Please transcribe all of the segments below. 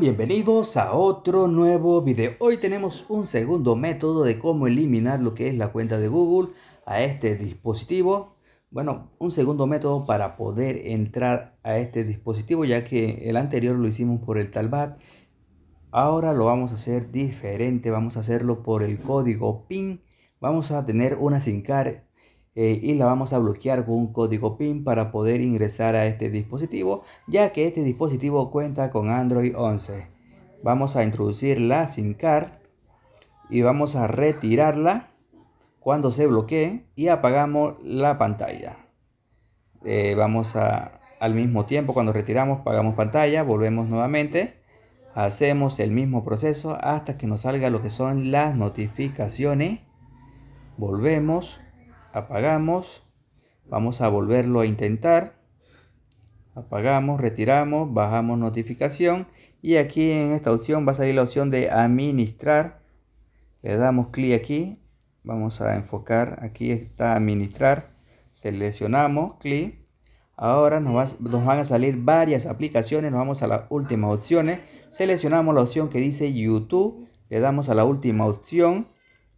bienvenidos a otro nuevo video. Hoy tenemos un segundo método de cómo eliminar lo que es la cuenta de Google a este dispositivo. Bueno, un segundo método para poder entrar a este dispositivo ya que el anterior lo hicimos por el talbot Ahora lo vamos a hacer diferente, vamos a hacerlo por el código PIN. Vamos a tener una sincar eh, y la vamos a bloquear con un código PIN para poder ingresar a este dispositivo ya que este dispositivo cuenta con Android 11 vamos a introducir la SIM card y vamos a retirarla cuando se bloquee y apagamos la pantalla eh, vamos a al mismo tiempo cuando retiramos apagamos pantalla volvemos nuevamente hacemos el mismo proceso hasta que nos salga lo que son las notificaciones volvemos apagamos, vamos a volverlo a intentar, apagamos, retiramos, bajamos notificación y aquí en esta opción va a salir la opción de administrar, le damos clic aquí, vamos a enfocar, aquí está administrar, seleccionamos, clic, ahora nos, van a salir varias aplicaciones, nos vamos a las últimas opciones, seleccionamos la opción que dice YouTube, le damos a la última opción,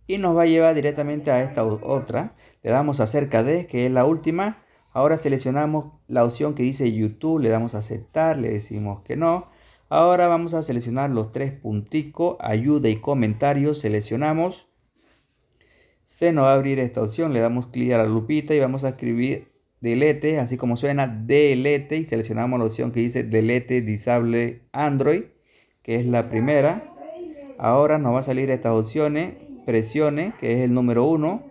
y nos va a llevar directamente a esta otra. Le damos acerca de, que es la última. Ahora seleccionamos la opción que dice YouTube, le damos a aceptar, le decimos que no. Ahora vamos a seleccionar los tres punticos, ayuda y comentarios, seleccionamos. Se nos va a abrir esta opción, le damos clic a la lupita y vamos a escribir delete, así como suena delete y seleccionamos la opción que dice delete disable Android, que es la primera. Ahora nos va a salir estas opciones, presione, que es el número 1.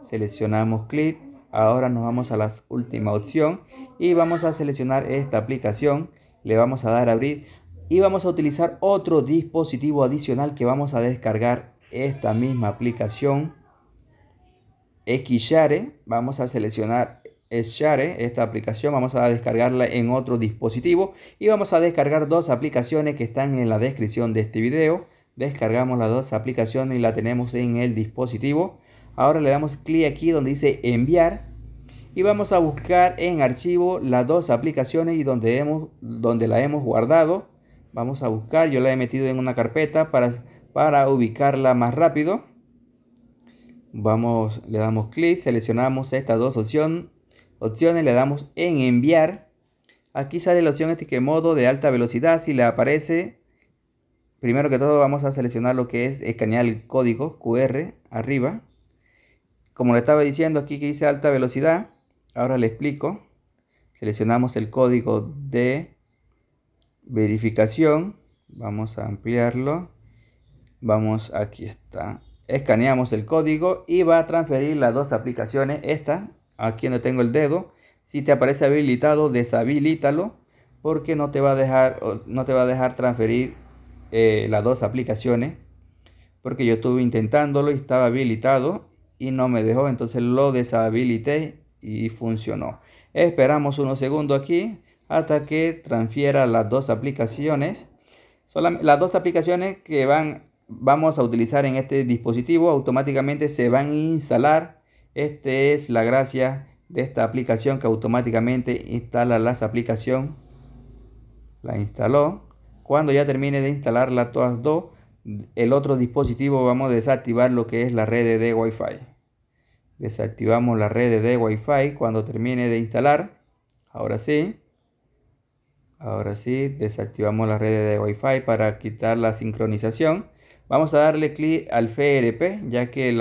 Seleccionamos clic. Ahora nos vamos a la última opción y vamos a seleccionar esta aplicación. Le vamos a dar a abrir y vamos a utilizar otro dispositivo adicional que vamos a descargar esta misma aplicación. Xshare. Vamos a seleccionar Xshare, esta aplicación, vamos a descargarla en otro dispositivo y vamos a descargar dos aplicaciones que están en la descripción de este video. Descargamos las dos aplicaciones y la tenemos en el dispositivo. Ahora le damos clic aquí donde dice enviar y vamos a buscar en archivo las dos aplicaciones y donde, hemos, donde la hemos guardado. Vamos a buscar, yo la he metido en una carpeta para, para ubicarla más rápido. Vamos, le damos clic, seleccionamos estas dos opción, opciones, le damos en enviar. Aquí sale la opción este que modo de alta velocidad, si le aparece Primero que todo vamos a seleccionar lo que es escanear el código QR arriba. Como le estaba diciendo aquí que dice alta velocidad, ahora le explico. Seleccionamos el código de verificación. Vamos a ampliarlo. Vamos, aquí está. Escaneamos el código y va a transferir las dos aplicaciones. Esta, aquí no tengo el dedo. Si te aparece habilitado, deshabilítalo porque no te va a dejar, no te va a dejar transferir eh, las dos aplicaciones porque yo estuve intentándolo y estaba habilitado y no me dejó, entonces lo deshabilité y funcionó. Esperamos unos segundos aquí hasta que transfiera las dos aplicaciones. Solamente, las dos aplicaciones que van, vamos a utilizar en este dispositivo automáticamente se van a instalar. Esta es la gracia de esta aplicación que automáticamente instala las aplicaciones. La instaló. Cuando ya termine de instalarla todas dos, el otro dispositivo vamos a desactivar lo que es la red de Wi-Fi. Desactivamos la red de Wi-Fi cuando termine de instalar. Ahora sí. Ahora sí, desactivamos la red de Wi-Fi para quitar la sincronización. Vamos a darle clic al FRP, ya que el,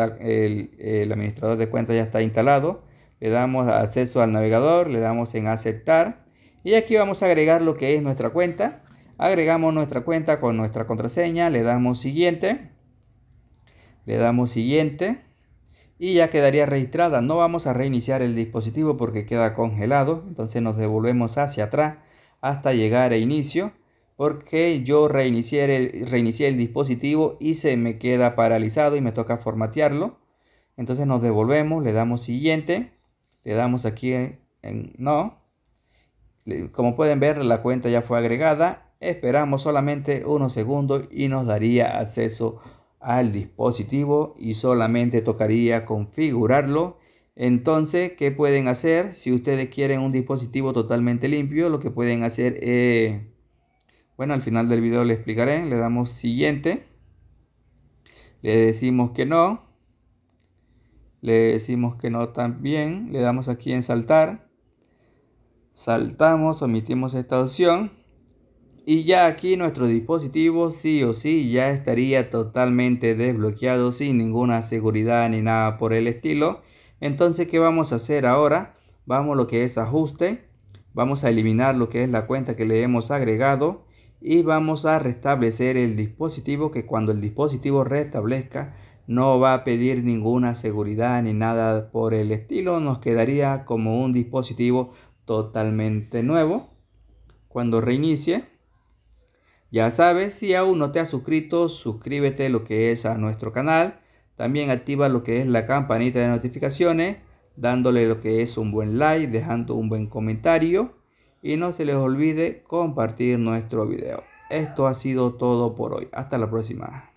el administrador de cuenta ya está instalado. Le damos acceso al navegador, le damos en aceptar. Y aquí vamos a agregar lo que es nuestra cuenta. Agregamos nuestra cuenta con nuestra contraseña, le damos siguiente, le damos siguiente y ya quedaría registrada. No vamos a reiniciar el dispositivo porque queda congelado, entonces nos devolvemos hacia atrás hasta llegar a inicio porque yo reinicié el, el dispositivo y se me queda paralizado y me toca formatearlo. Entonces nos devolvemos, le damos siguiente, le damos aquí en no. Como pueden ver la cuenta ya fue agregada Esperamos solamente unos segundos y nos daría acceso al dispositivo y solamente tocaría configurarlo. Entonces, ¿qué pueden hacer? Si ustedes quieren un dispositivo totalmente limpio, lo que pueden hacer es... Eh, bueno, al final del video le explicaré. Le damos siguiente. Le decimos que no. Le decimos que no también. Le damos aquí en saltar. Saltamos, omitimos esta opción. Y ya aquí nuestro dispositivo sí o sí ya estaría totalmente desbloqueado sin ninguna seguridad ni nada por el estilo. Entonces, ¿qué vamos a hacer ahora? Vamos a lo que es ajuste. Vamos a eliminar lo que es la cuenta que le hemos agregado. Y vamos a restablecer el dispositivo que cuando el dispositivo restablezca no va a pedir ninguna seguridad ni nada por el estilo. Nos quedaría como un dispositivo totalmente nuevo. Cuando reinicie ya sabes, si aún no te has suscrito, suscríbete lo que es a nuestro canal. También activa lo que es la campanita de notificaciones, dándole lo que es un buen like, dejando un buen comentario. Y no se les olvide compartir nuestro video. Esto ha sido todo por hoy. Hasta la próxima.